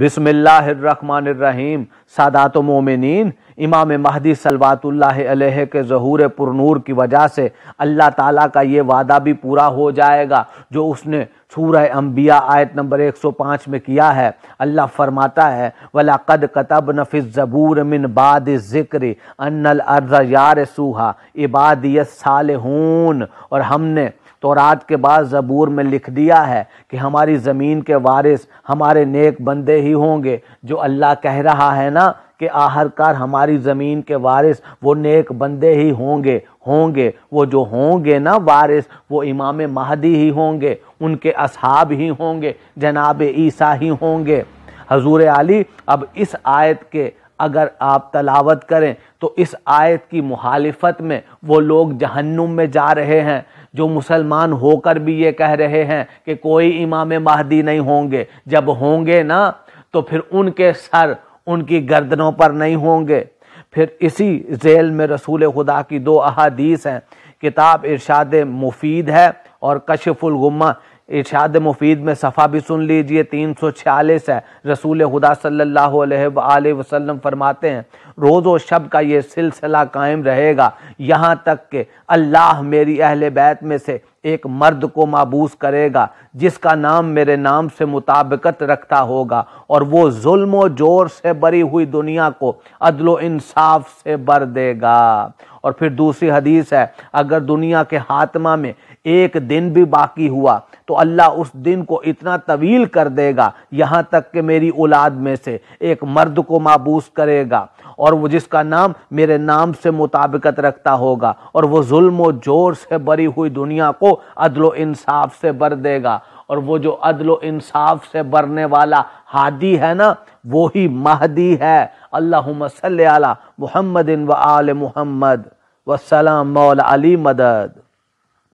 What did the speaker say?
बिसमीम सादात मोमिन इमाम महदी सलवातल्ल के जहूर पुरनूर की वजह से अल्लाह ताला का ये वादा भी पूरा हो जाएगा जो उसने सूरह अम्बिया आयत नंबर 105 में किया है अल्लाह फरमाता है वला कद कतब नफिस ज़बूर मिन बाद ज़िक्र अनल अर्ज यार सूहा इबादियत साल और हमने तो रात के बाद ज़बूर में लिख दिया है कि हमारी ज़मीन के वारिस हमारे नेक बंदे ही होंगे जो अल्लाह कह रहा है ना कि आहरकार हमारी ज़मीन के वारिस वो नेक बंदे ही होंगे होंगे वो जो होंगे ना वारिस वो इमाम महदी ही होंगे उनके असहाब ही होंगे जनाब ईसा ही होंगे हजूर अली अब इस आयत के अगर आप तलावत करें तो इस आयत की मुहालफत में वो लोग जहन्नुम में जा रहे हैं जो मुसलमान होकर भी ये कह रहे हैं कि कोई इमाम महदी नहीं होंगे जब होंगे ना तो फिर उनके सर उनकी गर्दनों पर नहीं होंगे फिर इसी जेल में रसूल खुदा की दो अहादीस हैं किताब इरशाद मुफीद है और गुम्मा इर्शाद मुफीद में सफ़ा भी सुन लीजिए छियालीस है रसूल खुदा सल्लल्लाहु अलैहि वसल्लम फरमाते हैं रोज़ो शब का ये सिलसिला कायम रहेगा यहाँ तक कि अल्लाह मेरी अहल बैत में से एक मर्द को माबूस करेगा जिसका नाम मेरे नाम से मुताबिकत रखता होगा और वो जुल्म जोर से बरी हुई दुनिया को अदलो इंसाफ से भर देगा और फिर दूसरी हदीस है अगर दुनिया के हातमा में एक दिन भी बाकी हुआ तो अल्लाह उस दिन को इतना तवील कर देगा यहाँ तक कि मेरी औलाद में से एक मर्द को माबूस करेगा और वो जिसका नाम मेरे नाम से मुताबिकत रखता होगा और वो जुल्म जोर से भरी हुई दुनिया को अदलो इंसाफ से भर देगा और वो जो अदलो इंसाफ से भरने वाला हादी है ना वो ही महदी है अल्लाह सल मोहम्मद व आल मोहम्मद वसलम मौल अली मदद